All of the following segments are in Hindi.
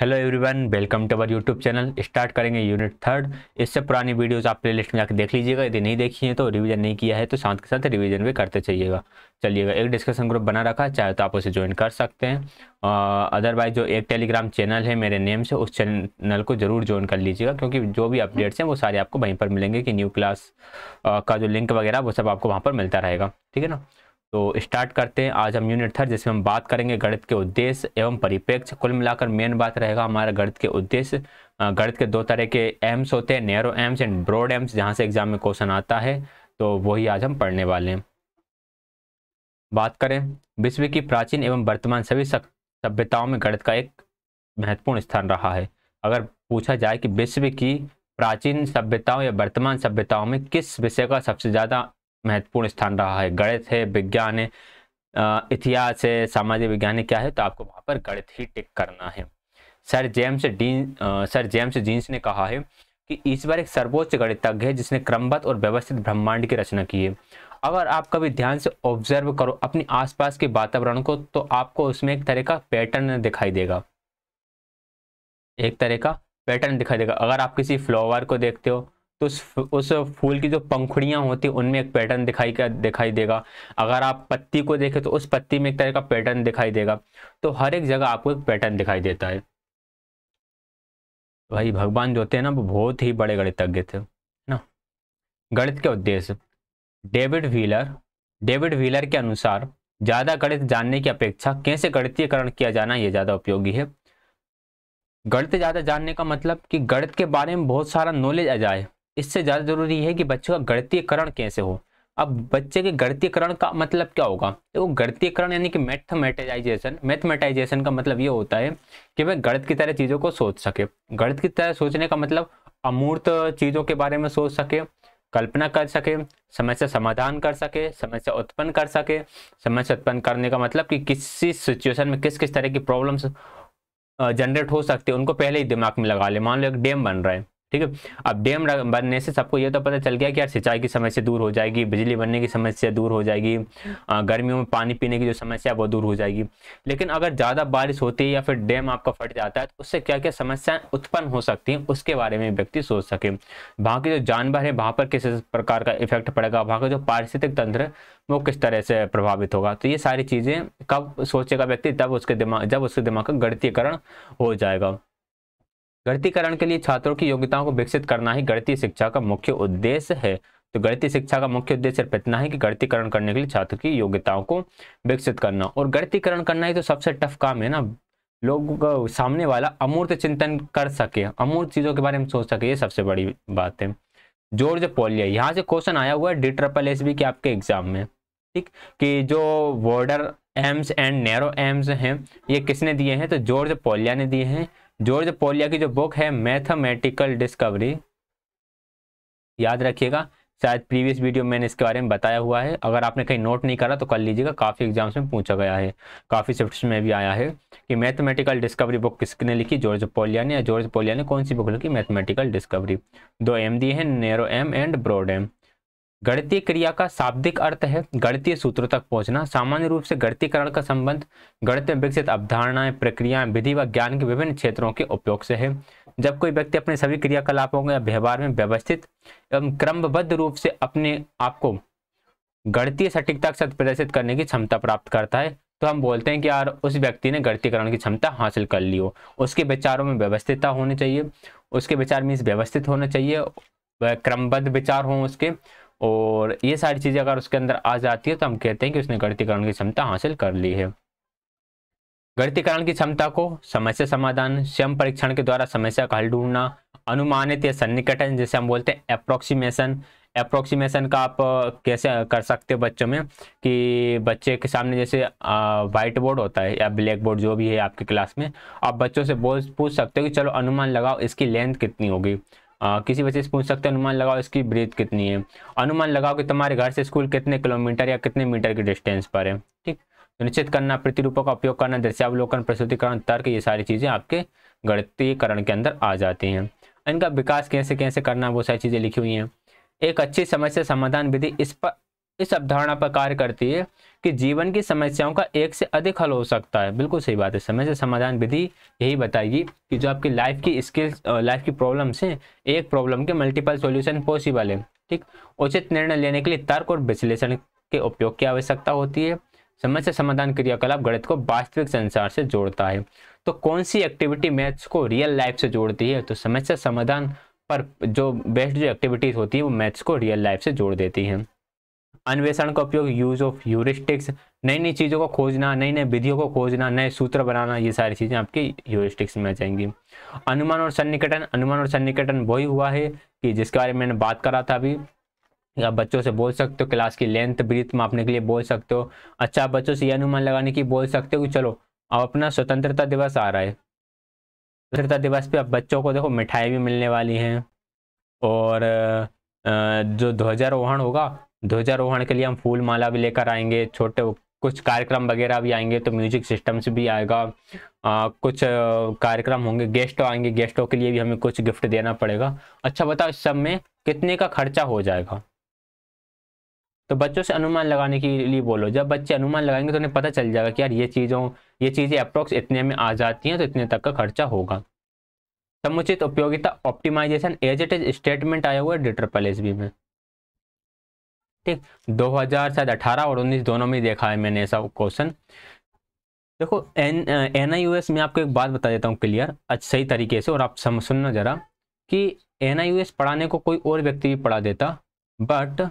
hello everyone welcome to our YouTube channel start करेंगे यूनिट थर्ड इससे पुरानी वीडियोस आप प्लेलिस्ट में जाकर देख लीजिएगा यदि नहीं देखी है तो रिवीजन नहीं किया है तो साथ के साथ रिवीजन भी करते चाहिएगा चलिएगा एक डिस्कशन ग्रुप बना रखा है चाहे तो आप उसे ज्वाइन कर सकते हैं अदरवाइज जो एक टेलीग्राम चैनल है मेरे नेम से उस चैनल को जरूर ज्वाइन कर लीजिएगा क्योंकि जो भी अपडेट्स हैं वो सारे आपको वहीं पर मिलेंगे कि न्यू क्लास का जो लिंक वगैरह वो सब आपको वहाँ पर मिलता रहेगा ठीक है ना तो स्टार्ट करते हैं आज हम यूनिट थर्ड जिसमें हम बात करेंगे गणित के उद्देश्य एवं परिप्रेक्ष्य कुल मिलाकर मेन बात रहेगा हमारा गणित के उद्देश्य गणित के दो तरह के एम्स होते हैं narrow aims and broad aims जहाँ से एग्जाम में क्वेश्चन आता है तो वही आज हम पढ़ने वाले हैं बात करें विश्व की प्राचीन एवं वर्तमान सभी सभ्यताओं में गणित का एक महत्वपूर्ण स्थान रहा है अगर पूछा जाए कि विश्व की प्राचीन सभ्यताओं या वर्तमान सभ्यताओं में किस विषय का सबसे ज़्यादा महत्वपूर्ण स्थान रहा है गणित है विज्ञान है इतिहास है सामाजिक विज्ञान क्या है तो आपको वहाँ पर गणित ही टिक करना है sir James Dean sir James Jeans ने कहा है कि ईश्वर एक सर्वोच्च गणितज्ञ है जिसने क्रमबद्ध और व्यवस्थित ब्रह्मांड की रचना की है अगर आप कभी ध्यान से ऑब्जर्व करो अपने आसपास के वातावरण को तो आपको उसमें एक तरह का पैटर्न दिखाई देगा एक तरह का पैटर्न दिखाई देगा अगर आप किसी फ्लावर को देखते हो तो उस फूल की जो पंखुड़ियाँ होती उनमें एक पैटर्न दिखाई का दिखाई देगा अगर आप पत्ती को देखें तो उस पत्ती में एक तरह का पैटर्न दिखाई देगा तो हर एक जगह आपको एक पैटर्न दिखाई देता है भाई भगवान जो थे ना वो बहुत ही बड़े गणितज्ञ थे ना गणित के उद्देश्य डेविड व्हीलर डेविड व्हीलर के अनुसार ज़्यादा गणित जानने की अपेक्षा कैसे गणितीयकरण किया जाना ये ज़्यादा उपयोगी है गणित ज़्यादा जानने का मतलब कि गणित के बारे में बहुत सारा नॉलेज आ जाए इससे ज़्यादा जरूरी है कि बच्चों का गणितीयकरण कैसे हो अब बच्चे के गणितीयकरण का मतलब क्या होगा देखो तो गणितीयकरण यानी कि मैथमेटाइजेशन मैथमेटाइजेशन का मतलब ये होता है कि वह गणित की तरह चीज़ों को सोच सके गणित की तरह सोचने का मतलब अमूर्त चीज़ों के बारे में सोच सके कल्पना कर सके समस्या समाधान कर सके समस्या उत्पन्न कर सके समस्या उत्पन्न करने का मतलब कि किसी सिचुएशन में किस किस तरह की प्रॉब्लम्स जनरेट हो सकती है उनको पहले ही दिमाग में लगा ले मान लो एक डैम बन रहा है ठीक है अब डैम बनने से सबको ये तो पता चल गया कि यार सिंचाई की समस्या दूर हो जाएगी बिजली बनने की समस्या दूर हो जाएगी गर्मियों में पानी पीने की जो समस्या है वो दूर हो जाएगी लेकिन अगर ज़्यादा बारिश होती है या फिर डैम आपका फट जाता है तो उससे क्या क्या समस्याएं उत्पन्न हो सकती हैं उसके बारे में व्यक्ति सोच सके वहाँ के जो जानवर है वहाँ पर किस प्रकार का इफेक्ट पड़ेगा वहाँ का जो पारिस्थितिक तंत्र वो किस तरह से प्रभावित होगा तो ये सारी चीज़ें कब सोचेगा व्यक्ति तब उसके दिमाग जब उसके दिमाग का गणतीयकरण हो जाएगा गणितीकरण के लिए छात्रों की योग्यताओं को विकसित करना ही गणितीय शिक्षा का मुख्य उद्देश्य है तो गणितीय शिक्षा का मुख्य उद्देश्य सिर्फ इतना है कि गणितीकरण करने के लिए छात्र की योग्यताओं को विकसित करना और गणितीकरण करना ही तो सबसे टफ काम है ना लोग सामने वाला अमूर्त चिंतन कर सके अमूर्त चीज़ों के बारे में सोच सके ये सबसे बड़ी बात है जॉर्ज पोलिया यहाँ से क्वेश्चन आया हुआ है डी ट्रिपल एस बी के आपके एग्जाम में ठीक कि जो border aims and narrow aims हैं ये किसने दिए हैं तो जॉर्ज पोलिया ने दिए हैं जॉर्ज पोलिया की जो बुक है मैथमेटिकल डिस्कवरी याद रखिएगा शायद प्रीवियस वीडियो में मैंने इसके बारे में बताया हुआ है अगर आपने कहीं नोट नहीं करा तो कर लीजिएगा काफ़ी एग्जाम्स में पूछा गया है काफ़ी शिफ्ट में भी आया है कि मैथमेटिकल डिस्कवरी बुक किसने लिखी जॉर्ज पोलिया ने या जॉर्ज पोलिया ने कौन सी बुक लिखी मैथमेटिकल डिस्कवरी दो एम दिए हैं narrow aims and broad aims गणितीय क्रिया का शाब्दिक अर्थ है गणितीय सूत्रों तक पहुंचना सामान्य रूप से गणितीकरण का संबंध गणित में विकसित अवधारणाएं प्रक्रियाएं विधि व ज्ञान के विभिन्न क्षेत्रों के उपयोग से है जब कोई व्यक्ति अपने सभी क्रियाकलापों या व्यवहार में व्यवस्थित एवं क्रमबद्ध रूप से अपने आप को गणितीय सटीकता के साथ प्रदर्शित करने की क्षमता प्राप्त करता है तो हम बोलते हैं कि यार उस व्यक्ति ने गणितीकरण की क्षमता हासिल कर ली हो उसके विचारों में व्यवस्थितता होनी चाहिए उसके विचार मीन्स व्यवस्थित होना चाहिए क्रमबद्ध विचार हों उसके और ये सारी चीज़ें अगर उसके अंदर आ जाती है तो हम कहते हैं कि उसने गणितीकरण की क्षमता हासिल कर ली है गणितीकरण की क्षमता को समस्या समाधान स्वयं परीक्षण के द्वारा समस्या का हल ढूंढना अनुमानित या सन्निकटन जैसे हम बोलते हैं अप्रोक्सीमेशन अप्रोक्सीमेशन का आप कैसे कर सकते हो बच्चों में कि बच्चे के सामने जैसे व्हाइट बोर्ड होता है या ब्लैक बोर्ड जो भी है आपके क्लास में आप बच्चों से बोल पूछ सकते हो कि चलो अनुमान लगाओ इसकी लेंथ कितनी होगी आ, किसी बच्चे से पूछ सकते हैं अनुमान लगाओ इसकी ब्रीथ कितनी है अनुमान लगाओ कि तुम्हारे घर से स्कूल कितने किलोमीटर या कितने मीटर के डिस्टेंस पर है ठीक सुनिश्चित करना प्रतिरूपों का उपयोग करना दृश्यावलोकन प्रस्तुतिकरण तर्क ये सारी चीज़ें आपके गणितीयकरण के अंदर आ जाती हैं इनका विकास कैसे कैसे करना वो सारी चीज़ें लिखी हुई हैं एक अच्छी समस्या समाधान विधि इस पर इस अवधारणा पर कार्य करती है कि जीवन की समस्याओं का एक से अधिक हल हो सकता है बिल्कुल सही बात है समय से समाधान विधि यही बताएगी कि जो आपकी लाइफ की स्किल्स लाइफ की प्रॉब्लम्स हैं एक प्रॉब्लम के मल्टीपल सॉल्यूशन पॉसिबल है ठीक उचित निर्णय लेने के लिए तर्क और विश्लेषण के उपयोग की आवश्यकता होती है समय से समाधान क्रियाकलाप गणित को वास्तविक संसार से जोड़ता है तो कौन सी एक्टिविटी मैथ्स को रियल लाइफ से जोड़ती है तो समस्या समाधान पर जो बेस्ट जो एक्टिविटीज़ होती है वो मैथ्स को रियल लाइफ से जोड़ देती हैं अन्वेषण का उपयोग यूज ऑफ यूरिस्टिक्स नई नई चीज़ों को खोजना नई नई विधियों को खोजना नए सूत्र बनाना ये सारी चीज़ें आपकी यूरिस्टिक्स में आ जाएंगी अनुमान और सन्निकटन अनुमान और सन्निकटन वही हुआ है कि जिसके बारे में मैंने बात करा था अभी आप बच्चों से बोल सकते हो क्लास की लेंथ ब्रीथ मापने के लिए बोल सकते हो अच्छा आप बच्चों से ये अनुमान लगाने की बोल सकते हो कि चलो अब अपना स्वतंत्रता दिवस आ रहा है स्वतंत्रता दिवस पे आप बच्चों को देखो मिठाई भी मिलने वाली हैं और जो ध्वजारोहण होगा ध्वजारोहण के लिए हम फूल माला भी लेकर आएंगे छोटे कुछ कार्यक्रम वगैरह भी आएंगे तो म्यूजिक सिस्टम्स भी आएगा आ, कुछ कार्यक्रम होंगे गेस्ट आएंगे गेस्टों के लिए भी हमें कुछ गिफ्ट देना पड़ेगा अच्छा बताओ इस सब में कितने का खर्चा हो जाएगा तो बच्चों से अनुमान लगाने के लिए बोलो जब बच्चे अनुमान लगाएंगे तो उन्हें पता चल जाएगा कि यार ये चीज़ों ये चीज़ें अप्रोक्स इतने में आ जाती हैं तो इतने तक का खर्चा होगा समुचित उपयोगिता optimization as it is statement आया हुआ है डी ट्रिपल बी में ठीक 2000 शायद 18 और 19 दोनों में देखा है मैंने ऐसा क्वेश्चन देखो N N I U S में आपको एक बात बता देता हूँ क्लियर अच्छा सही तरीके से और आप समझ सुनना ज़रा कि एन आई यू एस पढ़ाने को कोई और व्यक्ति भी पढ़ा देता बट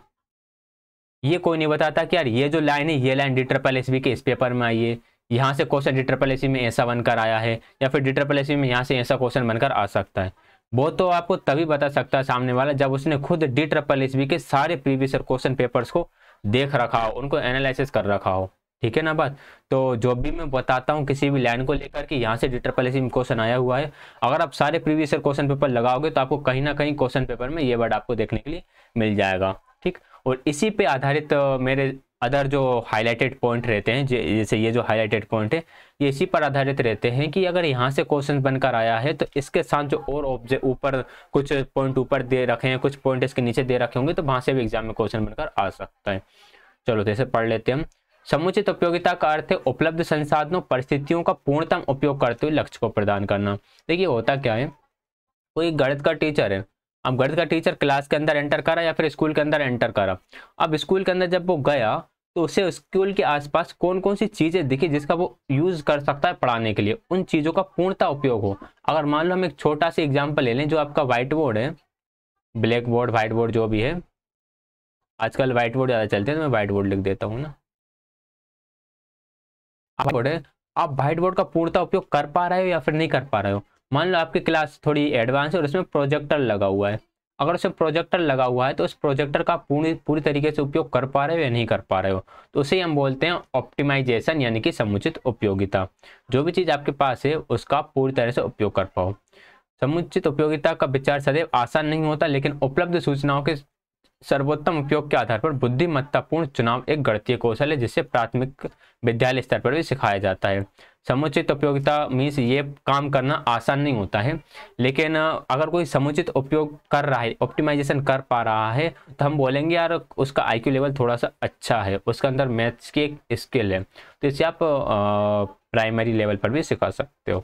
ये कोई नहीं बताता कि यार ये जो लाइन है ये लाइन डी ट्रिपल एस के इस पेपर में आई है यहाँ से क्वेश्चन डी ट्रिपल एस में ऐसा बनकर आया है या फिर डी ट्रिपल एस में यहाँ से ऐसा क्वेश्चन बनकर आ सकता है वो तो आपको तभी बता सकता है सामने वाला जब उसने खुद डी ट्रपल एस के सारे प्रीवियस क्वेश्चन पेपर्स को देख रखा हो उनको एनालिसिस कर रखा हो ठीक है ना बात तो जो भी मैं बताता हूँ किसी भी लाइन को लेकर के यहाँ से डी ट्रिपल एस में क्वेश्चन आया हुआ है अगर आप सारे प्रीवियस ईयर क्वेश्चन पेपर लगाओगे तो आपको कहीं ना कहीं क्वेश्चन पेपर में ये वर्ड आपको देखने के लिए मिल जाएगा ठीक और इसी पे आधारित मेरे अदर जो हाईलाइटेड पॉइंट रहते हैं जैसे ये जो हाईलाइटेड पॉइंट है ये इसी पर आधारित रहते हैं कि अगर यहाँ से क्वेश्चन बनकर आया है तो इसके साथ जो और ऑब्जेक्ट ऊपर कुछ पॉइंट ऊपर दे रखे हैं कुछ पॉइंट इसके नीचे दे रखे होंगे तो वहाँ से भी एग्जाम में क्वेश्चन बनकर आ सकता है चलो जैसे तो पढ़ लेते हैं हम समुचित उपयोगिता का अर्थ है उपलब्ध संसाधनों परिस्थितियों का पूर्णतम उपयोग करते हुए लक्ष्य को प्रदान करना देखिए होता क्या है कोई गणित का टीचर है अब गणित का टीचर क्लास के अंदर एंटर करा या फिर स्कूल के अंदर एंटर करा अब स्कूल के अंदर जब वो गया तो उसे स्कूल के आसपास कौन कौन सी चीज़ें दिखी जिसका वो यूज़ कर सकता है पढ़ाने के लिए उन चीज़ों का पूर्णता उपयोग हो अगर मान लो हम एक छोटा सा एग्जाम्पल ले लें जो आपका व्हाइट बोर्ड है ब्लैक बोर्ड व्हाइट बोर्ड जो भी है आजकल व्हाइट बोर्ड ज़्यादा चलते हैं तो मैं व्हाइट बोर्ड लिख देता हूँ ना बोर्ड है आप व्हाइट बोर्ड का पूर्णता उपयोग कर पा रहे हो या फिर नहीं कर पा रहे हो मान लो आपकी क्लास थोड़ी एडवांस है और उसमें प्रोजेक्टर लगा हुआ है अगर उसमें प्रोजेक्टर लगा हुआ है तो उस प्रोजेक्टर का पूरी पूरी तरीके से उपयोग कर पा रहे हो या नहीं कर पा रहे हो तो उसे हम बोलते हैं ऑप्टिमाइजेशन यानी कि समुचित उपयोगिता जो भी चीज़ आपके पास है उसका पूरी तरह से उपयोग कर पाओ समुचित उपयोगिता का विचार सदैव आसान नहीं होता लेकिन उपलब्ध सूचनाओं के सर्वोत्तम उपयोग के आधार पर बुद्धिमत्तापूर्ण चुनाव एक गणतीय कौशल है जिसे प्राथमिक विद्यालय स्तर पर भी सिखाया जाता है समुचित उपयोगिता मीन्स ये काम करना आसान नहीं होता है लेकिन अगर कोई समुचित उपयोग कर रहा है ऑप्टिमाइजेशन कर पा रहा है तो हम बोलेंगे यार उसका आईक्यू लेवल थोड़ा सा अच्छा है उसके अंदर मैथ्स की एक स्किल है तो इसे आप प्राइमरी लेवल पर भी सिखा सकते हो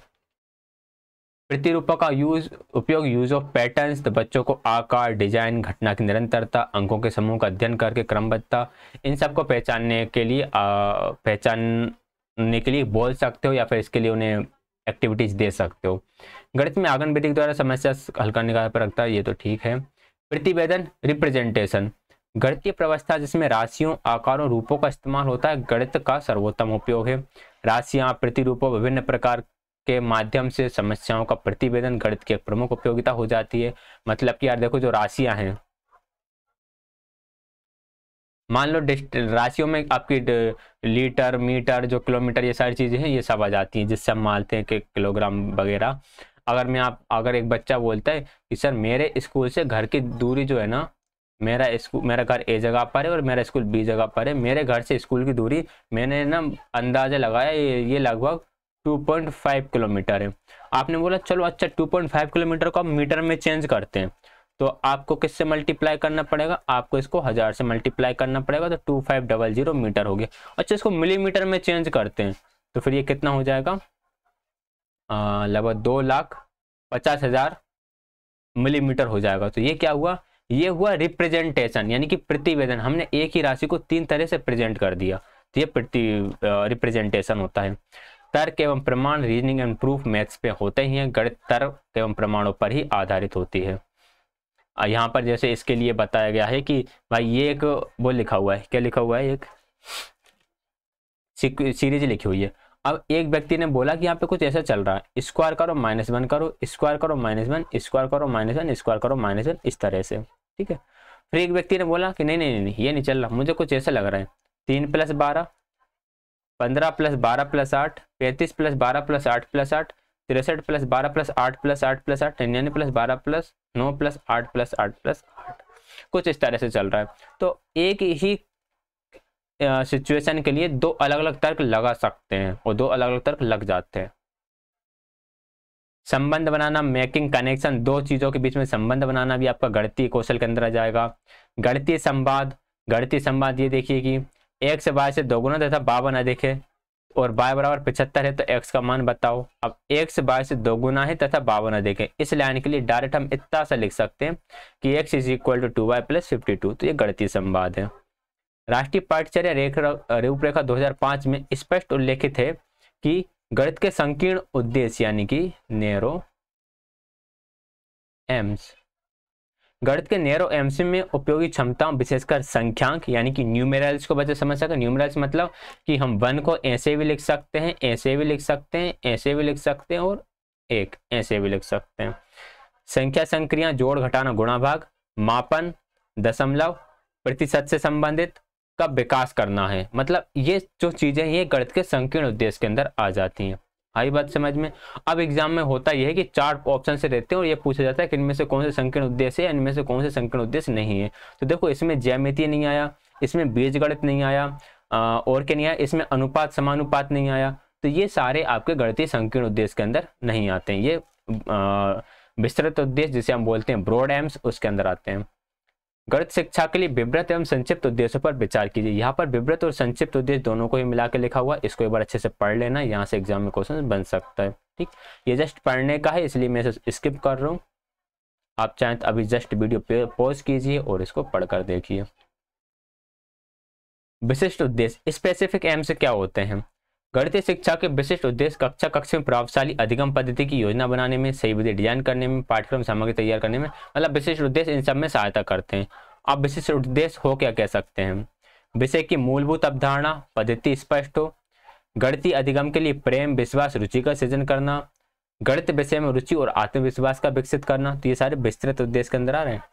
प्रतिरूपों का यूज उपयोग यूज ऑफ पैटर्न्स तो बच्चों को आकार डिजाइन घटना की निरंतरता अंकों के समूह का अध्ययन करके क्रमबद्धता इन सब को पहचानने के लिए पहचानने के लिए बोल सकते हो या फिर इसके लिए उन्हें एक्टिविटीज दे सकते हो गणित में आगन विधि द्वारा समस्या हल करने का रखता है ये तो ठीक है प्रतिवेदन रिप्रेजेंटेशन गणितीय प्रवस्था जिसमें राशियों आकारों रूपों का इस्तेमाल होता है गणित का सर्वोत्तम उपयोग है राशियां प्रतिरूपों विभिन्न प्रकार के माध्यम से समस्याओं का प्रतिवेदन गणित की एक प्रमुख उपयोगिता हो जाती है मतलब कि यार देखो जो राशियां हैं मान लो राशियों में आपकी लीटर मीटर जो किलोमीटर ये सारी चीज़ें हैं ये सब आ जाती हैं जिससे हम मानते हैं कि किलोग्राम वगैरह अगर मैं आप अगर एक बच्चा बोलता है कि सर मेरे स्कूल से घर की दूरी जो है ना मेरा स्कूल मेरा घर ए जगह पर है और मेरा स्कूल बी जगह पर है मेरे घर से स्कूल की दूरी मैंने ना अंदाज़ा लगाया ये ये लगभग 2.5 किलोमीटर है आपने बोला चलो अच्छा 2.5 किलोमीटर को आप मीटर में चेंज करते हैं तो आपको किससे मल्टीप्लाई करना पड़ेगा आपको इसको हज़ार से मल्टीप्लाई करना पड़ेगा तो two five double zero meter हो गया अच्छा इसको मिलीमीटर में चेंज करते हैं तो फिर ये कितना हो जाएगा लगभग दो लाख पचास हज़ार मिलीमीटर हो जाएगा तो ये क्या हुआ ये हुआ रिप्रेजेंटेशन यानी कि प्रतिवेदन हमने एक ही राशि को तीन तरह से प्रेजेंट कर दिया तो ये प्रति रिप्रेजेंटेशन होता है तर्क एवं प्रमाण रीजनिंग एंड प्रूफ मैथ्स पे होते ही हैं गणित तर्क एवं प्रमाणों पर ही आधारित होती है यहाँ पर जैसे इसके लिए बताया गया है कि भाई ये एक वो लिखा हुआ है क्या लिखा हुआ है एक सीरीज लिखी हुई है अब एक व्यक्ति ने बोला कि यहाँ पे कुछ ऐसा चल रहा है स्क्वायर करो माइनस वन करो स्क्वायर करो माइनस वन स्क्वायर करो माइनस वन स्क्वायर करो माइनस वन इस तरह से ठीक है फिर एक व्यक्ति ने बोला कि नहीं नहीं नहीं ये नहीं चल रहा मुझे कुछ ऐसा लग रहा है तीन प्लस बारह पंद्रह प्लस बारह प्लस आठ पैंतीस प्लस बारह प्लस आठ प्लस आठ तिरसठ प्लस बारह प्लस आठ प्लस आठ प्लस आठ निन्यानवे प्लस बारह प्लस नौ प्लस आठ प्लस आठ प्लस आठ कुछ इस तरह से चल रहा है तो एक ही सिचुएशन के लिए दो अलग अलग तर्क लगा सकते हैं और दो अलग अलग तर्क लग जाते हैं संबंध बनाना मेकिंग कनेक्शन दो चीज़ों के बीच में संबंध बनाना भी आपका गणतीय कौशल के अंदर आ जाएगा गणतीय संवाद गणतीय संवाद ये देखिए कि एक से बाय से दोगुना तथा बावन अधिक है और बाय बराबर पिछहत्तर है तो एक्स का मान बताओ अब x बाय से दो गुना है तथा बावन अधिक है इस लाइन के लिए डायरेक्ट हम इतना सा लिख सकते हैं कि x is equal to two by plus fifty two तो ये गणतीय संवाद है राष्ट्रीय पाठचर्या रूपरेखा दो हजार 2005 में स्पष्ट उल्लेखित है कि गणित के संकीर्ण उद्देश्य यानी कि नेरो एम्स गणित के नैरो एमसी में उपयोगी क्षमताओं विशेषकर संख्यांक यानी कि न्यूमेरल्स को बच्चे समझ सकते न्यूमेरल्स मतलब कि हम वन को ऐसे भी लिख सकते हैं ऐसे भी लिख सकते हैं ऐसे भी लिख सकते हैं और एक ऐसे भी लिख सकते हैं संख्या संक्रिया जोड़ घटाना गुणा भाग मापन दशमलव प्रतिशत से संबंधित का विकास करना है मतलब ये जो चीज़ें ये गणित के संकीर्ण उद्देश्य के अंदर आ जाती हैं आई बात समझ में अब एग्जाम में होता यह है कि चार ऑप्शन से रहते हैं और ये पूछा जाता है कि इनमें से कौन से संकीर्ण उद्देश्य है इनमें से कौन से संकीर्ण उद्देश्य नहीं है तो देखो इसमें ज्यामितीय नहीं आया इसमें बीजगणित नहीं आया और क्या नहीं आया इसमें अनुपात समानुपात नहीं आया तो ये सारे आपके गणतीय संकीर्ण उद्देश्य के अंदर नहीं आते हैं ये विस्तृत उद्देश्य जिसे हम बोलते हैं ब्रॉड एम्स उसके अंदर आते हैं गणित शिक्षा के लिए विवृत एवं संक्षिप्त उद्देश्यों पर विचार कीजिए यहाँ पर विवृत और संक्षिप्त उद्देश्य दोनों को ही मिला के लिखा हुआ इसको एक बार अच्छे से पढ़ लेना यहाँ से एग्जाम में क्वेश्चन बन सकता है ठीक ये जस्ट पढ़ने का है इसलिए मैं स्किप कर रहा हूँ आप चाहें तो अभी जस्ट वीडियो पॉज कीजिए और इसको पढ़कर देखिए विशिष्ट उद्देश्य स्पेसिफिक एम से क्या होते हैं गणित शिक्षा के विशिष्ट उद्देश्य कक्षा कक्ष में प्रभावशाली अधिगम पद्धति की योजना बनाने में सही विधि डिजाइन करने में पाठ्यक्रम सामग्री तैयार करने में मतलब विशिष्ट उद्देश्य इन सब में सहायता करते हैं आप विशिष्ट उद्देश्य हो क्या कह सकते हैं विषय की मूलभूत अवधारणा पद्धति स्पष्ट हो गणितीय अधिगम के लिए प्रेम विश्वास रुचि का सृजन करना गणित विषय में रुचि और आत्मविश्वास का विकसित करना तो ये सारे विस्तृत उद्देश्य के अंदर आ रहे हैं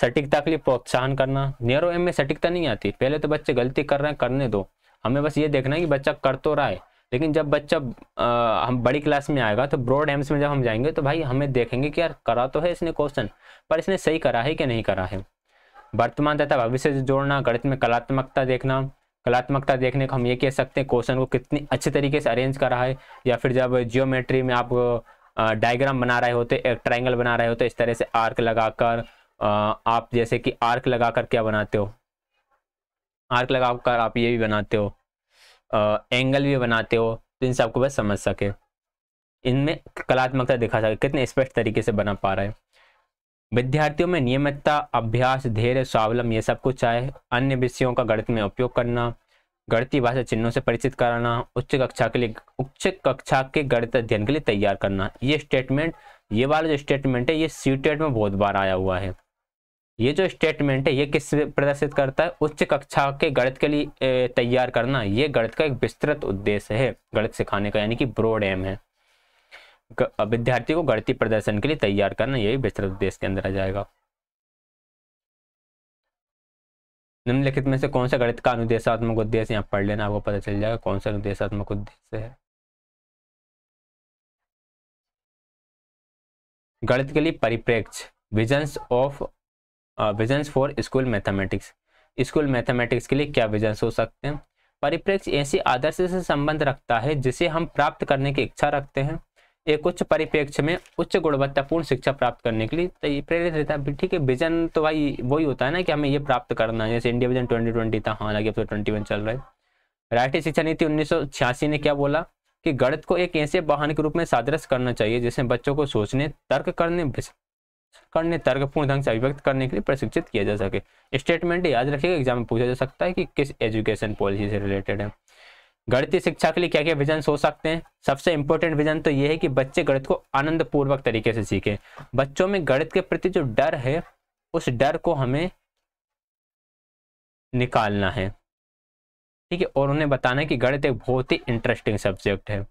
सटीकता के लिए प्रोत्साहन करना नेहरू एम में सटीकता नहीं आती पहले तो बच्चे गलती कर रहे हैं करने दो हमें बस ये देखना है कि बच्चा कर तो रहा है लेकिन जब बच्चा आ, हम बड़ी क्लास में आएगा तो ब्रॉड एम्स में जब हम जाएंगे तो भाई हमें देखेंगे कि यार करा तो है इसने क्वेश्चन पर इसने सही करा है कि नहीं करा है वर्तमान तथा भविष्य से जोड़ना गणित में कलात्मकता देखना कलात्मकता देखने को हम ये कह सकते हैं क्वेश्चन को कितनी अच्छे तरीके से अरेंज करा है या फिर जब जियोमेट्री में आप डायग्राम बना रहे होते एक ट्राइंगल बना रहे होते इस तरह से आर्क लगाकर आप जैसे कि आर्क लगाकर क्या बनाते हो आर्क लगाकर आप ये भी बनाते हो एंगल भी बनाते हो तो इनसे आपको बस समझ सके इनमें कलात्मकता दिखा सके कितने स्पष्ट तरीके से बना पा रहा है विद्यार्थियों में नियमितता अभ्यास धैर्य स्वावलंब ये सब कुछ आए अन्य विषयों का गणित में उपयोग करना गणितीय भाषा चिन्हों से परिचित कराना उच्च कक्षा के लिए उच्च कक्षा के गणित अध्ययन के लिए तैयार करना ये स्टेटमेंट ये वाला जो स्टेटमेंट है ये सी में बहुत बार आया हुआ है ये जो स्टेटमेंट है ये किस प्रदर्शित करता है उच्च कक्षा के गणित के लिए तैयार करना ये गणित का एक विस्तृत उद्देश्य है गणित सिखाने का यानी कि ब्रोड एम है विद्यार्थी को गणितीय प्रदर्शन के लिए तैयार करना यही विस्तृत उद्देश्य के अंदर आ जाएगा निम्नलिखित में से कौन सा गणित का अनुदेशात्मक उद्देश्य यहाँ पढ़ लेना आपको पता चल जाएगा कौन सा अनुदेशात्मक उद्देश्य है गणित के लिए परिप्रेक्ष्य visions of visions for school mathematics school mathematics के लिए क्या विजन्स हो सकते हैं परिप्रेक्ष्य ऐसे आदर्श से संबंध रखता है जिसे हम प्राप्त करने की इच्छा रखते हैं एक उच्च परिप्रेक्ष्य में उच्च गुणवत्तापूर्ण शिक्षा प्राप्त करने के लिए तो ये प्रेरित रहता है ठीक है विजन तो भाई वही होता है ना कि हमें ये प्राप्त करना है जैसे इंडिया विजन ट्वेंटी ट्वेंटी था हाँ, हालांकि अब तो ट्वेंटी वन चल रहा है राष्ट्रीय शिक्षा नीति उन्नीस ने क्या बोला कि गणित को एक ऐसे वाहन के रूप में सादृश करना चाहिए जिसमें बच्चों को सोचने तर्क करने करने तर्क पूर्ण ढंग से अभिव्यक्त करने के लिए प्रशिक्षित किया जा सके स्टेटमेंट याद रखिएगा एग्जाम में पूछा जा सकता है कि किस एजुकेशन पॉलिसी से रिलेटेड है गणितीय शिक्षा के लिए क्या क्या विजन हो सकते हैं सबसे इंपॉर्टेंट विजन तो ये है कि बच्चे गणित को आनंद पूर्वक तरीके से सीखें बच्चों में गणित के प्रति जो डर है उस डर को हमें निकालना है ठीक है और उन्हें बताना है कि गणित एक बहुत ही इंटरेस्टिंग सब्जेक्ट है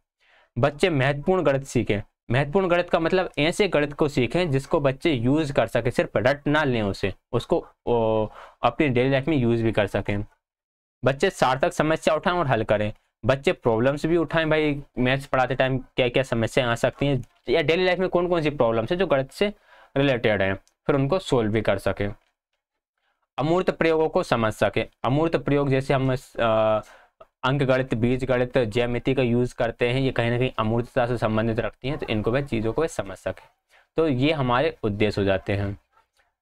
बच्चे महत्वपूर्ण गणित सीखें महत्वपूर्ण गणित का मतलब ऐसे गणित को सीखें जिसको बच्चे यूज कर सकें सिर्फ रट ना लें उसे उसको अपनी डेली लाइफ में यूज भी कर सकें बच्चे सार्थक समस्या उठाएं और हल करें बच्चे प्रॉब्लम्स भी उठाएं भाई मैथ्स पढ़ाते टाइम क्या क्या समस्याएं आ सकती हैं या डेली लाइफ में कौन कौन सी प्रॉब्लम्स है जो गणित से रिलेटेड हैं फिर उनको सोल्व भी कर सकें अमूर्त प्रयोगों को समझ सकें अमूर्त प्रयोग जैसे हम आ, अंक गणित बीज गणित जयमिति का यूज़ करते हैं ये कहीं ना कहीं अमूर्तता से संबंधित रखती हैं तो इनको वह चीज़ों को समझ सके तो ये हमारे उद्देश्य हो जाते हैं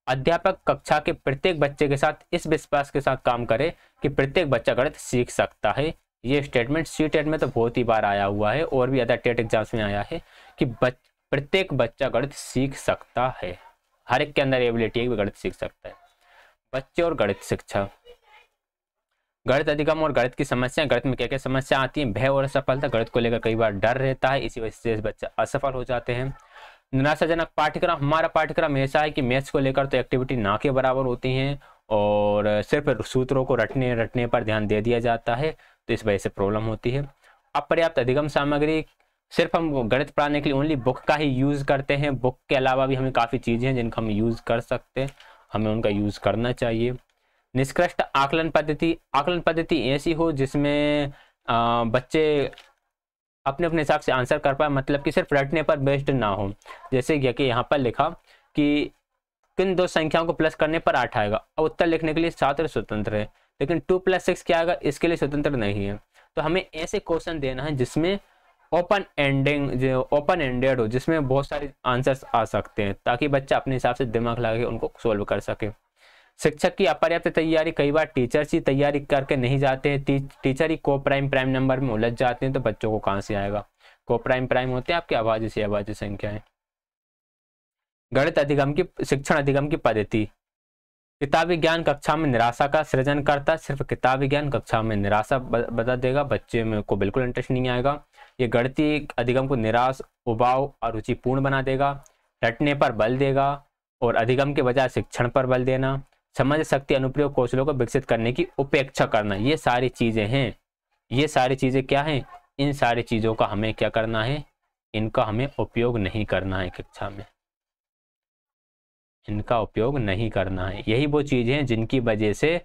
अध्यापक कक्षा के प्रत्येक बच्चे के साथ इस विश्वास के साथ काम करे कि प्रत्येक बच्चा गणित सीख सकता है ये स्टेटमेंट सी टेट में तो बहुत ही बार आया हुआ है और भी अदर टेट एग्जाम्स में आया है कि बच, प्रत्येक बच्चा गणित सीख सकता है हर एक के अंदर एबिलिटी है कि गणित सीख सकता है बच्चे और गणित शिक्षा गणित अधिगम और गणित की समस्या गणित में क्या क्या समस्या आती है भय और असफलता गणित को लेकर कई बार डर रहता है इसी वजह से बच्चा असफल हो जाते हैं निराशाजनक पाठ्यक्रम हमारा पाठ्यक्रम ऐसा है कि मैथ्स को लेकर तो एक्टिविटी ना के बराबर होती हैं और सिर्फ सूत्रों को रटने रटने पर ध्यान दे दिया जाता है तो इस वजह से प्रॉब्लम होती है अपर्याप्त अधिगम सामग्री सिर्फ हम गणित पढ़ाने के लिए ओनली बुक का ही यूज़ करते हैं बुक के अलावा भी हमें काफ़ी चीज़ें हैं जिनका हम यूज़ कर सकते हैं हमें उनका यूज़ करना चाहिए निष्कृष्ट आकलन पद्धति आकलन पद्धति ऐसी हो जिसमें बच्चे अपने अपने हिसाब से आंसर कर पाए मतलब कि सिर्फ रटने पर बेस्ड ना हो जैसे कि यहाँ पर लिखा कि किन दो संख्याओं को प्लस करने पर आठ आएगा और उत्तर लिखने के लिए छात्र स्वतंत्र है लेकिन टू प्लस सिक्स क्या आएगा इसके लिए स्वतंत्र नहीं है तो हमें ऐसे क्वेश्चन देना है जिसमें ओपन एंडिंग जो ओपन एंडेड हो जिसमें बहुत सारे आंसर्स आ सकते हैं ताकि बच्चा अपने हिसाब से दिमाग लगा के उनको सोल्व कर सके शिक्षक की अपर्याप्त तैयारी कई बार टीचर्स ही तैयारी करके नहीं जाते हैं टी, टीचर ही को प्राइम प्राइम नंबर में उलझ जाते हैं तो बच्चों को कहाँ से आएगा को प्राइम प्राइम होते हैं आपकी आवाज से संख्या संख्याएं गणित अधिगम की शिक्षण अधिगम की पद्धति किताबी ज्ञान कक्षा में निराशा का सृजन करता सिर्फ किताबी ज्ञान कक्षा में निराशा बता देगा बच्चे में को बिल्कुल इंटरेस्ट नहीं आएगा ये गणती अधिगम को निराश उबाव और रुचिपूर्ण बना देगा रटने पर बल देगा और अधिगम के बजाय शिक्षण पर बल देना समझ शक्ति अनुप्रयोग कौशलों को विकसित करने की उपेक्षा करना ये सारी चीज़ें हैं ये सारी चीज़ें क्या हैं इन सारी चीज़ों का हमें क्या करना है इनका हमें उपयोग नहीं करना है कक्षा में इनका उपयोग नहीं करना है यही वो चीज़ें हैं जिनकी वजह से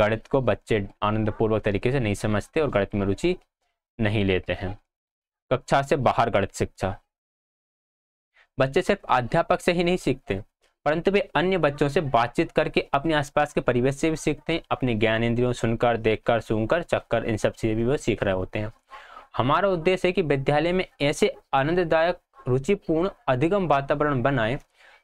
गणित को बच्चे आनंदपूर्वक तरीके से नहीं समझते और गणित में रुचि नहीं लेते हैं कक्षा से बाहर गणित शिक्षा बच्चे सिर्फ अध्यापक से ही नहीं सीखते परंतु वे अन्य बच्चों से बातचीत करके अपने आसपास के परिवेश से भी सीखते हैं अपने ज्ञान इंद्रियों सुनकर देखकर सुनकर चक्कर इन सब से भी वो सीख रहे होते हैं हमारा उद्देश्य है कि विद्यालय में ऐसे आनंददायक रुचिपूर्ण अधिगम वातावरण बनाए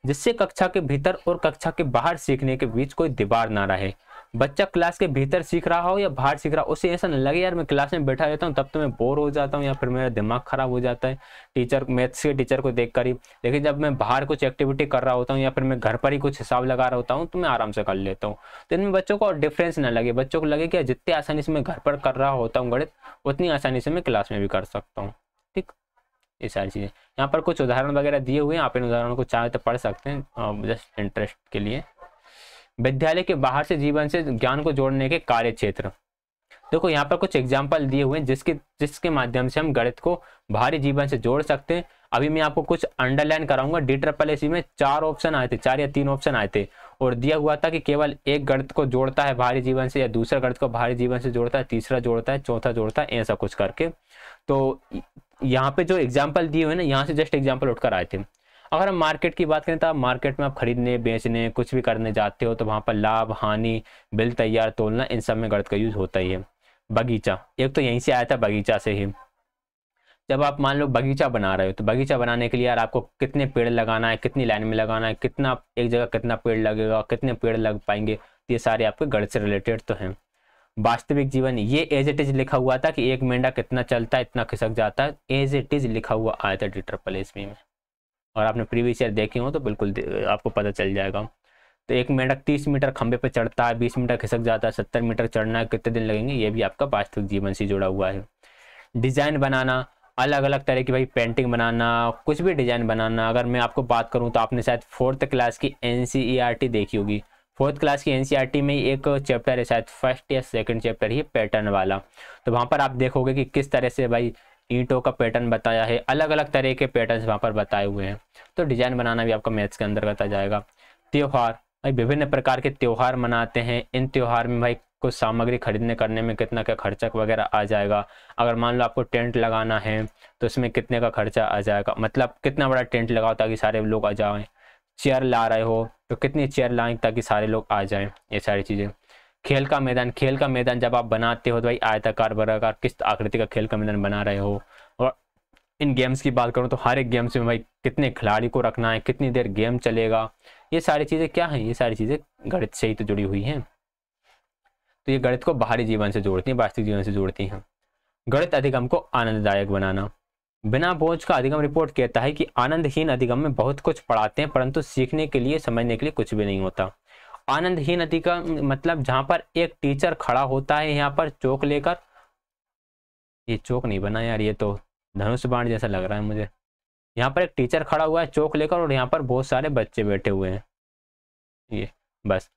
जिससे कक्षा के भीतर और कक्षा के बाहर सीखने के बीच कोई दीवार ना रहे बच्चा क्लास के भीतर सीख रहा हो या बाहर सीख रहा हो उसे ऐसा नहीं लगे यार मैं क्लास में बैठा रहता हूँ तब तो मैं बोर हो जाता हूँ या फिर मेरा दिमाग खराब हो जाता है टीचर मैथ्स के टीचर को देख कर ही लेकिन जब मैं बाहर कुछ एक्टिविटी कर रहा होता हूँ या फिर मैं घर पर ही कुछ हिसाब लगा रहा होता हूँ तो मैं आराम से कर लेता हूँ तो इनमें बच्चों को डिफरेंस ना लगे बच्चों को लगे कि जितनी आसानी से मैं घर पर कर रहा होता हूँ गणित उतनी आसानी से मैं क्लास में भी कर सकता हूँ ठीक ये सारी चीज़ें यहाँ पर कुछ उदाहरण वगैरह दिए हुए हैं आप इन उदाहरणों को चाहे तो पढ़ सकते हैं जस्ट इंटरेस्ट के लिए विद्यालय के बाहर से जीवन से ज्ञान को जोड़ने के कार्य क्षेत्र देखो यहाँ पर कुछ एग्जाम्पल दिए हुए हैं जिसके जिसके माध्यम से हम गणित को भारी जीवन से जोड़ सकते हैं अभी मैं आपको कुछ अंडरलाइन कराऊंगा डी ट्रपल एसी में चार ऑप्शन आए थे चार या तीन ऑप्शन आए थे और दिया हुआ था कि केवल एक गणित को जोड़ता है भारी जीवन से या दूसरा गणित को भारी जीवन से जोड़ता है तीसरा जोड़ता है चौथा जोड़ता है ऐसा कुछ करके तो यहाँ पे जो एग्जाम्पल दिए हुए ना यहाँ से जस्ट एग्जाम्पल उठकर आए थे अगर हम मार्केट की बात करें तो आप मार्केट में आप खरीदने बेचने कुछ भी करने जाते हो तो वहाँ पर लाभ हानि बिल तैयार तोलना इन सब में गणित का यूज होता ही है बगीचा एक तो यहीं से आया था बगीचा से ही जब आप मान लो बगीचा बना रहे हो तो बगीचा बनाने के लिए यार आपको कितने पेड़ लगाना है कितनी लाइन में लगाना है कितना एक जगह कितना पेड़ लगेगा कितने पेड़ लग पाएंगे तो ये सारे आपके गणित से रिलेटेड तो हैं वास्तविक जीवन ये एज इट इज लिखा हुआ था कि एक मेंढा कितना चलता है इतना खिसक जाता है एज इट इज लिखा हुआ आया था डिटर प्लेस में और आपने प्रीवियस ईयर देखे हो तो बिल्कुल आपको पता चल जाएगा तो एक मेंढक तीस मीटर खंबे पर चढ़ता है बीस मीटर खिसक जाता है सत्तर मीटर चढ़ना कितने दिन लगेंगे ये भी आपका वास्तविक जीवन से जुड़ा हुआ है डिज़ाइन बनाना अलग अलग तरह की भाई पेंटिंग बनाना कुछ भी डिज़ाइन बनाना अगर मैं आपको बात करूँ तो आपने शायद फोर्थ क्लास की एन e देखी होगी फोर्थ क्लास की एन e में एक चैप्टर है शायद फर्स्ट या सेकंड चैप्टर ही पैटर्न वाला तो वहाँ पर आप देखोगे कि किस तरह से भाई ईंटों का पैटर्न बताया है अलग अलग तरह के पैटर्न्स वहाँ पर बताए हुए हैं तो डिजाइन बनाना भी आपका मैथ्स के अंदर बताया जाएगा त्यौहार भाई विभिन्न प्रकार के त्यौहार मनाते हैं इन त्यौहार में भाई कुछ सामग्री खरीदने करने में कितना का खर्चा वगैरह आ जाएगा अगर मान लो आपको टेंट लगाना है तो उसमें कितने का खर्चा आ जाएगा मतलब कितना बड़ा टेंट लगाओ ताकि सारे लोग आ जाएं चेयर ला रहे हो तो कितनी चेयर लाएं ताकि सारे लोग आ जाएं ये सारी चीज़ें खेल का मैदान खेल का मैदान जब आप बनाते हो तो भाई आयताकार बराकार किस आकृति का खेल का मैदान बना रहे हो और इन गेम्स की बात करूँ तो हर एक गेम्स में भाई कितने खिलाड़ी को रखना है कितनी देर गेम चलेगा ये सारी चीज़ें क्या हैं ये सारी चीज़ें गणित से ही तो जुड़ी हुई हैं तो ये गणित को बाहरी जीवन से जोड़ती हैं वास्तविक जीवन से जोड़ती हैं गणित अधिगम को आनंददायक बनाना बिना बोझ का अधिगम रिपोर्ट कहता है कि आनंदहीन अधिगम में बहुत कुछ पढ़ाते हैं परंतु सीखने के लिए समझने के लिए कुछ भी नहीं होता नदी का मतलब जहां पर एक टीचर खड़ा होता है यहाँ पर चौक लेकर ये चौक नहीं बना यार ये तो धनुष बाण जैसा लग रहा है मुझे यहाँ पर एक टीचर खड़ा हुआ है चौक लेकर और यहाँ पर बहुत सारे बच्चे बैठे हुए हैं ये बस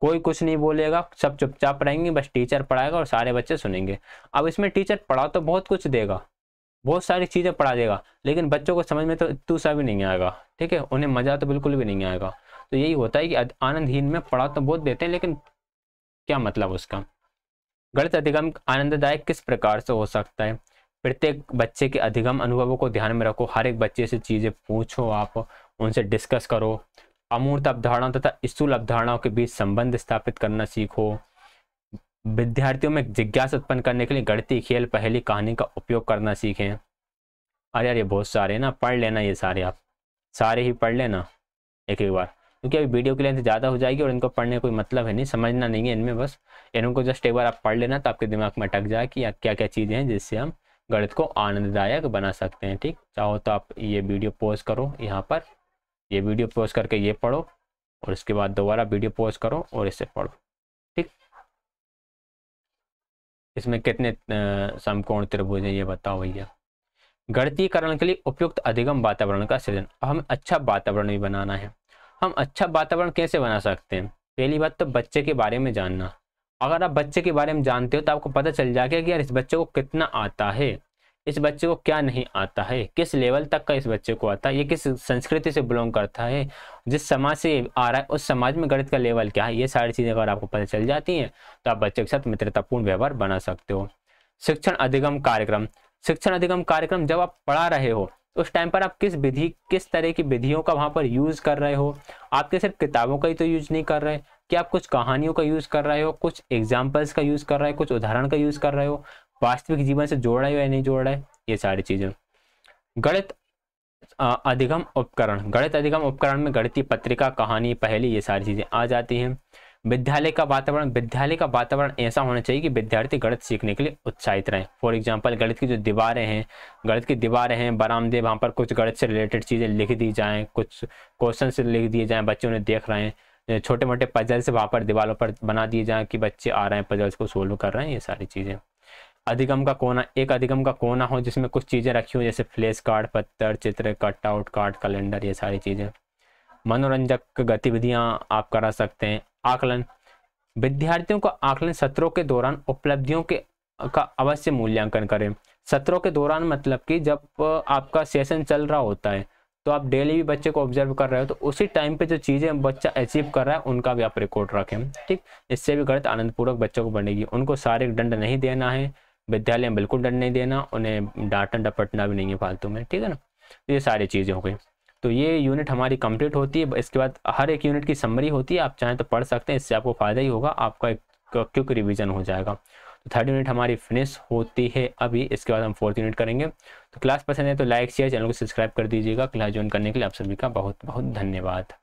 कोई कुछ नहीं बोलेगा सब चुपचाप रहेंगे बस टीचर पढ़ाएगा और सारे बच्चे सुनेंगे अब इसमें टीचर पढ़ा तो बहुत कुछ देगा बहुत सारी चीज़ें पढ़ा देगा लेकिन बच्चों को समझ में तो तू सा भी नहीं आएगा ठीक है उन्हें मज़ा तो बिल्कुल भी नहीं आएगा तो यही होता है कि आनंदहीन में पड़ा तो बहुत देते हैं लेकिन क्या मतलब उसका गणित अधिगम आनंददायक किस प्रकार से हो सकता है प्रत्येक बच्चे के अधिगम अनुभवों को ध्यान में रखो हर एक बच्चे से चीज़ें पूछो आप उनसे डिस्कस करो अमूर्त अवधारणाओं तथा स्थूल अवधारणाओं के बीच संबंध स्थापित करना सीखो विद्यार्थियों में जिज्ञास उत्पन्न करने के लिए गणती खेल पहली कहानी का उपयोग करना सीखें अरे यार ये बहुत सारे ना पढ़ लेना ये सारे आप सारे ही पढ़ लेना एक एक बार क्योंकि अभी वीडियो की लेंथ ज़्यादा हो जाएगी और इनको पढ़ने कोई मतलब है नहीं समझना नहीं है इनमें बस इनको जस्ट एक बार आप पढ़ लेना तो आपके दिमाग में अटक जाए कि क्या क्या चीज़ें हैं जिससे हम गणित को आनंददायक बना सकते हैं ठीक चाहो तो आप ये वीडियो पोज करो यहाँ पर ये वीडियो पोज करके ये पढ़ो और इसके बाद दोबारा वीडियो पोज करो और इसे पढ़ो ठीक इसमें कितने समकोण त्रिभुज हैं ये बताओ भैया गणतीकरण के लिए उपयुक्त अधिगम वातावरण का सृजन अब हमें अच्छा वातावरण भी बनाना है हम अच्छा वातावरण कैसे बना सकते हैं पहली बात तो बच्चे के बारे में जानना अगर आप बच्चे के बारे में जानते हो तो आपको पता चल जाएगा कि यार इस बच्चे को कितना आता है इस बच्चे को क्या नहीं आता है किस लेवल तक का इस बच्चे को आता है ये किस संस्कृति से बिलोंग करता है जिस समाज से आ रहा है उस समाज में गणित का लेवल क्या है ये सारी चीज़ें अगर आपको पता चल जाती हैं तो आप बच्चे के साथ मित्रतापूर्ण व्यवहार बना सकते हो शिक्षण अधिगम कार्यक्रम शिक्षण अधिगम कार्यक्रम जब आप पढ़ा रहे हो उस टाइम पर आप किस विधि किस तरह की विधियों का वहाँ पर यूज़ कर रहे हो आपके सिर्फ किताबों का ही तो यूज़ नहीं कर रहे कि आप कुछ कहानियों का यूज़ कर रहे हो कुछ एग्जाम्पल्स का यूज़ कर रहे हो कुछ उदाहरण का यूज़ कर रहे हो वास्तविक जीवन से जोड़ रहे हो या नहीं जोड़ रहे ये सारी चीज़ें गणित अधिगम उपकरण गणित अधिगम उपकरण में गणितीय पत्रिका कहानी पहली ये सारी चीज़ें आ जाती हैं विद्यालय का वातावरण विद्यालय का वातावरण ऐसा होना चाहिए कि विद्यार्थी गणित सीखने के लिए उत्साहित रहें फॉर एग्जाम्पल गणित की जो दीवारें हैं गणित की दीवारें हैं बरामदे वहाँ पर कुछ गणित से रिलेटेड चीज़ें लिख दी जाएँ कुछ क्वेश्चन से लिख दिए जाएँ बच्चों ने देख रहे हैं छोटे मोटे पजल्स वहाँ पर दीवारों पर बना दिए जाएँ कि बच्चे आ रहे हैं पजल्स को सोल्व कर रहे हैं ये सारी चीज़ें अधिगम का कोना एक अधिगम का कोना हो जिसमें कुछ चीज़ें रखी हो जैसे फ्लैश कार्ड पत्थर चित्र कटआउट कार्ड कैलेंडर ये सारी चीज़ें मनोरंजक गतिविधियां आप करा सकते हैं आकलन विद्यार्थियों को आकलन सत्रों के दौरान उपलब्धियों के का अवश्य मूल्यांकन करें सत्रों के दौरान मतलब कि जब आपका सेशन चल रहा होता है तो आप डेली भी बच्चे को ऑब्जर्व कर रहे हो तो उसी टाइम पे जो चीज़ें बच्चा अचीव कर रहा है उनका भी आप रिकॉर्ड रखें ठीक इससे भी गलत आनंदपूर्वक बच्चों को बनेगी उनको सारे दंड नहीं देना है विद्यालय में बिल्कुल दंड नहीं देना उन्हें डांटना डपटना भी नहीं है फालतू में ठीक है ना तो ये सारी चीज़ें हो गई तो ये यूनिट हमारी कंप्लीट होती है इसके बाद हर एक यूनिट की समरी होती है आप चाहें तो पढ़ सकते हैं इससे आपको फ़ायदा ही होगा आपका एक क्विक रिविजन हो जाएगा तो थर्ड यूनिट हमारी फिनिश होती है अभी इसके बाद हम फोर्थ यूनिट करेंगे तो क्लास पसंद है तो लाइक शेयर चैनल को सब्सक्राइब कर दीजिएगा क्लास ज्वाइन करने के लिए आप सभी का बहुत बहुत धन्यवाद